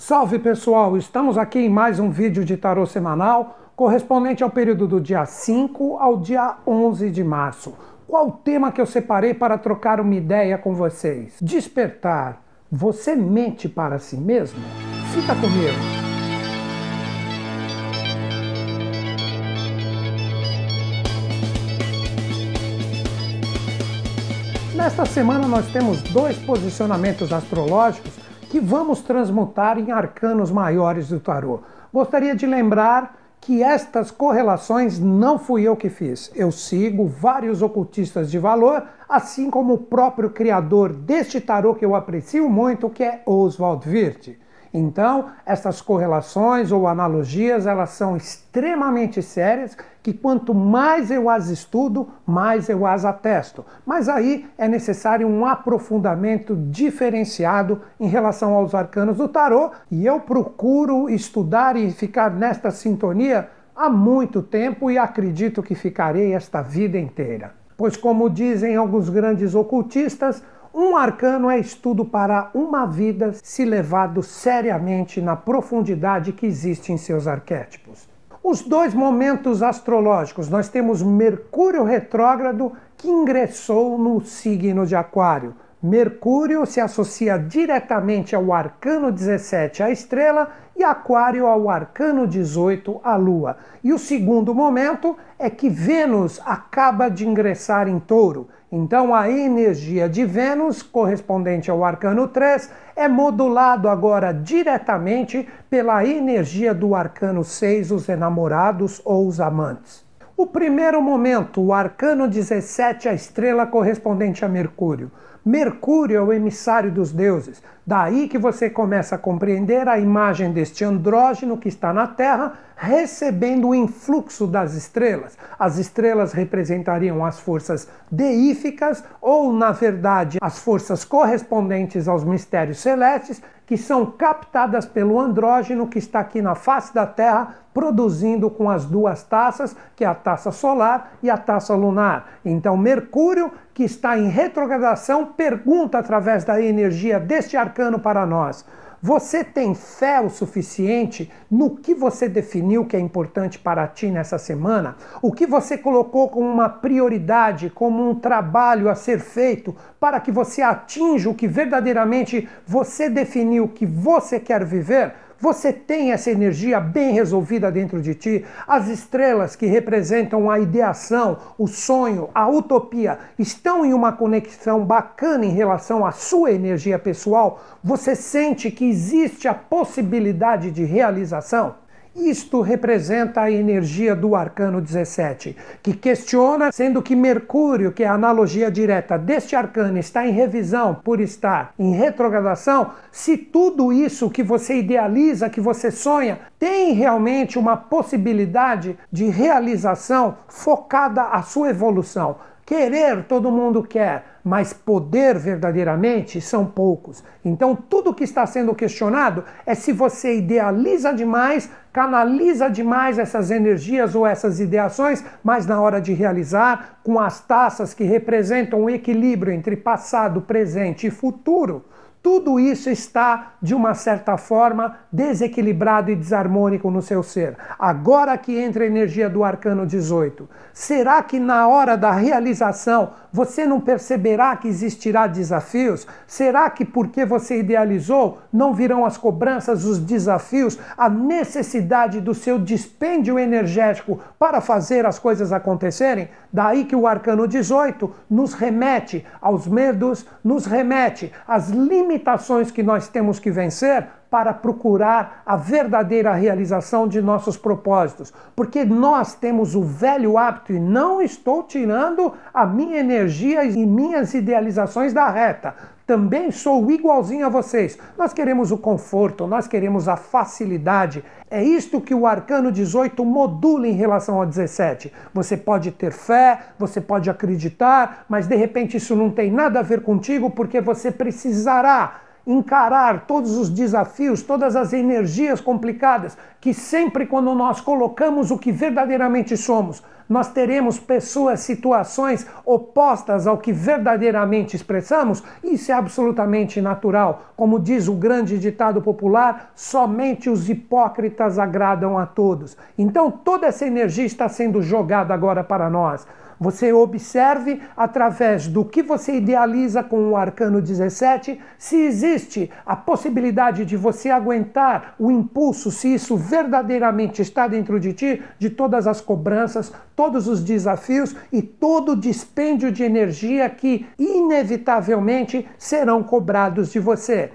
Salve pessoal, estamos aqui em mais um vídeo de tarô semanal, correspondente ao período do dia 5 ao dia 11 de março. Qual o tema que eu separei para trocar uma ideia com vocês? Despertar. Você mente para si mesmo? Fica comigo. Nesta semana nós temos dois posicionamentos astrológicos que vamos transmutar em arcanos maiores do tarô. Gostaria de lembrar que estas correlações não fui eu que fiz. Eu sigo vários ocultistas de valor, assim como o próprio criador deste tarô que eu aprecio muito, que é Oswald Wirth. Então, essas correlações ou analogias, elas são extremamente sérias, que quanto mais eu as estudo, mais eu as atesto. Mas aí é necessário um aprofundamento diferenciado em relação aos arcanos do tarô, e eu procuro estudar e ficar nesta sintonia há muito tempo e acredito que ficarei esta vida inteira. Pois como dizem alguns grandes ocultistas, um arcano é estudo para uma vida se levado seriamente na profundidade que existe em seus arquétipos. Os dois momentos astrológicos, nós temos Mercúrio retrógrado que ingressou no signo de Aquário. Mercúrio se associa diretamente ao arcano 17, a estrela, e Aquário ao arcano 18, a Lua. E o segundo momento é que Vênus acaba de ingressar em Touro. Então a energia de Vênus, correspondente ao arcano 3, é modulado agora diretamente pela energia do arcano 6, os enamorados ou os amantes. O primeiro momento, o arcano 17, a estrela correspondente a Mercúrio. Mercúrio é o emissário dos deuses, Daí que você começa a compreender a imagem deste andrógeno que está na Terra recebendo o influxo das estrelas. As estrelas representariam as forças deíficas ou, na verdade, as forças correspondentes aos mistérios celestes que são captadas pelo andrógeno que está aqui na face da Terra produzindo com as duas taças, que é a taça solar e a taça lunar. Então, Mercúrio, que está em retrogradação, pergunta através da energia deste arcano para nós. Você tem fé o suficiente no que você definiu que é importante para ti nessa semana? O que você colocou como uma prioridade, como um trabalho a ser feito para que você atinja o que verdadeiramente você definiu que você quer viver? Você tem essa energia bem resolvida dentro de ti. As estrelas que representam a ideação, o sonho, a utopia, estão em uma conexão bacana em relação à sua energia pessoal. Você sente que existe a possibilidade de realização? Isto representa a energia do arcano 17, que questiona, sendo que Mercúrio, que é a analogia direta deste arcano, está em revisão por estar em retrogradação, se tudo isso que você idealiza, que você sonha, tem realmente uma possibilidade de realização focada à sua evolução Querer todo mundo quer, mas poder verdadeiramente são poucos. Então, tudo que está sendo questionado é se você idealiza demais, canaliza demais essas energias ou essas ideações, mas na hora de realizar, com as taças que representam o equilíbrio entre passado, presente e futuro, tudo isso está, de uma certa forma, desequilibrado e desarmônico no seu ser. Agora que entra a energia do arcano 18, será que na hora da realização você não perceberá que existirá desafios? Será que porque você idealizou não virão as cobranças, os desafios, a necessidade do seu dispêndio energético para fazer as coisas acontecerem? Daí que o arcano 18 nos remete aos medos, nos remete às limitações limitações que nós temos que vencer para procurar a verdadeira realização de nossos propósitos. Porque nós temos o velho hábito, e não estou tirando a minha energia e minhas idealizações da reta, também sou igualzinho a vocês. Nós queremos o conforto, nós queremos a facilidade. É isto que o arcano 18 modula em relação ao 17. Você pode ter fé, você pode acreditar, mas de repente isso não tem nada a ver contigo porque você precisará encarar todos os desafios, todas as energias complicadas, que sempre quando nós colocamos o que verdadeiramente somos, nós teremos pessoas, situações opostas ao que verdadeiramente expressamos, isso é absolutamente natural. Como diz o grande ditado popular, somente os hipócritas agradam a todos. Então toda essa energia está sendo jogada agora para nós. Você observe através do que você idealiza com o arcano 17 se existe a possibilidade de você aguentar o impulso, se isso verdadeiramente está dentro de ti, de todas as cobranças, todos os desafios e todo o dispêndio de energia que inevitavelmente serão cobrados de você.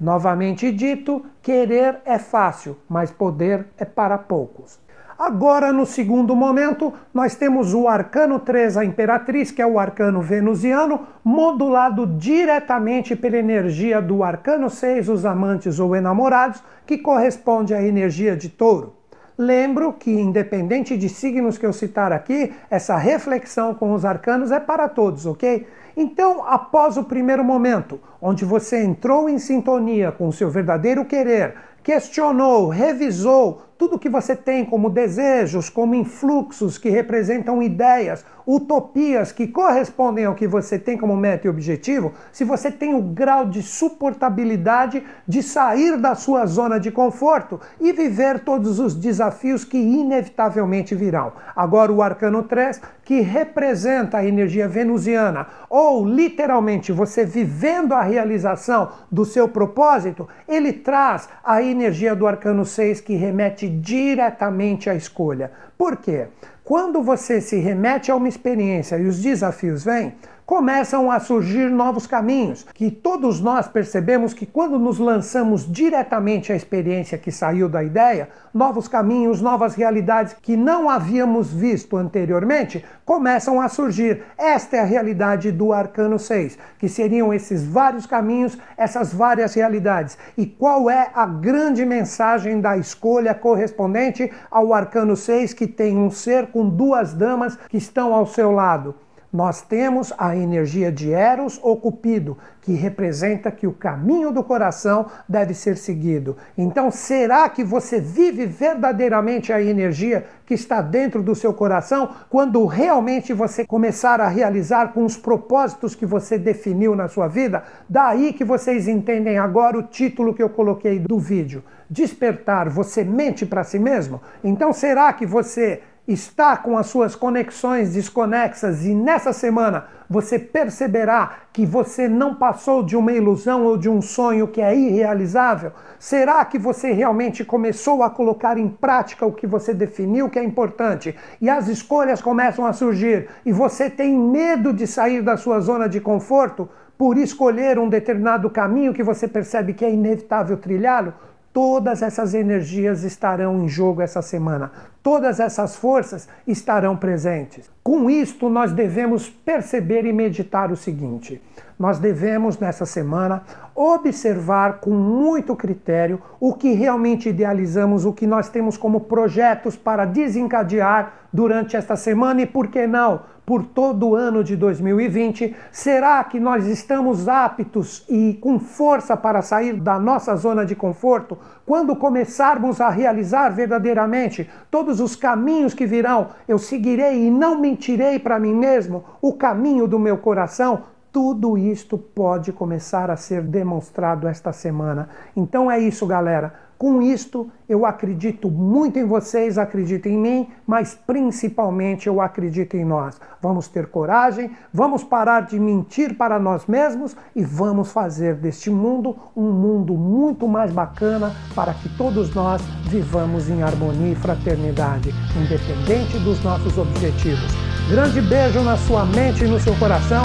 Novamente dito, querer é fácil, mas poder é para poucos. Agora, no segundo momento, nós temos o arcano 3, a imperatriz, que é o arcano venusiano, modulado diretamente pela energia do arcano 6, os amantes ou enamorados, que corresponde à energia de touro. Lembro que, independente de signos que eu citar aqui, essa reflexão com os arcanos é para todos, ok? Então, após o primeiro momento, onde você entrou em sintonia com o seu verdadeiro querer, questionou, revisou tudo que você tem como desejos, como influxos que representam ideias, utopias que correspondem ao que você tem como meta e objetivo, se você tem o grau de suportabilidade de sair da sua zona de conforto e viver todos os desafios que inevitavelmente virão. Agora, o arcano 3, que representa a energia venusiana, ou literalmente você vivendo a realização do seu propósito, ele traz a energia do arcano 6 que remete remete diretamente à escolha. Por quê? Quando você se remete a uma experiência e os desafios vêm, começam a surgir novos caminhos, que todos nós percebemos que quando nos lançamos diretamente à experiência que saiu da ideia, novos caminhos, novas realidades que não havíamos visto anteriormente começam a surgir. Esta é a realidade do Arcano 6, que seriam esses vários caminhos, essas várias realidades. E qual é a grande mensagem da escolha correspondente ao Arcano 6, que tem um ser com duas damas que estão ao seu lado? Nós temos a energia de Eros ou Cupido, que representa que o caminho do coração deve ser seguido. Então, será que você vive verdadeiramente a energia que está dentro do seu coração quando realmente você começar a realizar com os propósitos que você definiu na sua vida? Daí que vocês entendem agora o título que eu coloquei do vídeo. Despertar, você mente para si mesmo? Então, será que você está com as suas conexões desconexas e nessa semana você perceberá que você não passou de uma ilusão ou de um sonho que é irrealizável? Será que você realmente começou a colocar em prática o que você definiu que é importante e as escolhas começam a surgir e você tem medo de sair da sua zona de conforto? Por escolher um determinado caminho que você percebe que é inevitável trilhá-lo, Todas essas energias estarão em jogo essa semana. Todas essas forças estarão presentes. Com isto, nós devemos perceber e meditar o seguinte: nós devemos, nessa semana, observar com muito critério o que realmente idealizamos, o que nós temos como projetos para desencadear durante esta semana e, por que não, por todo o ano de 2020? Será que nós estamos aptos e com força para sair da nossa zona de conforto quando começarmos a realizar verdadeiramente todos os caminhos que virão? Eu seguirei e não mentirei para mim mesmo o caminho do meu coração tudo isto pode começar a ser demonstrado esta semana. Então é isso, galera. Com isto, eu acredito muito em vocês, acredito em mim, mas principalmente eu acredito em nós. Vamos ter coragem, vamos parar de mentir para nós mesmos e vamos fazer deste mundo um mundo muito mais bacana para que todos nós vivamos em harmonia e fraternidade, independente dos nossos objetivos. Grande beijo na sua mente e no seu coração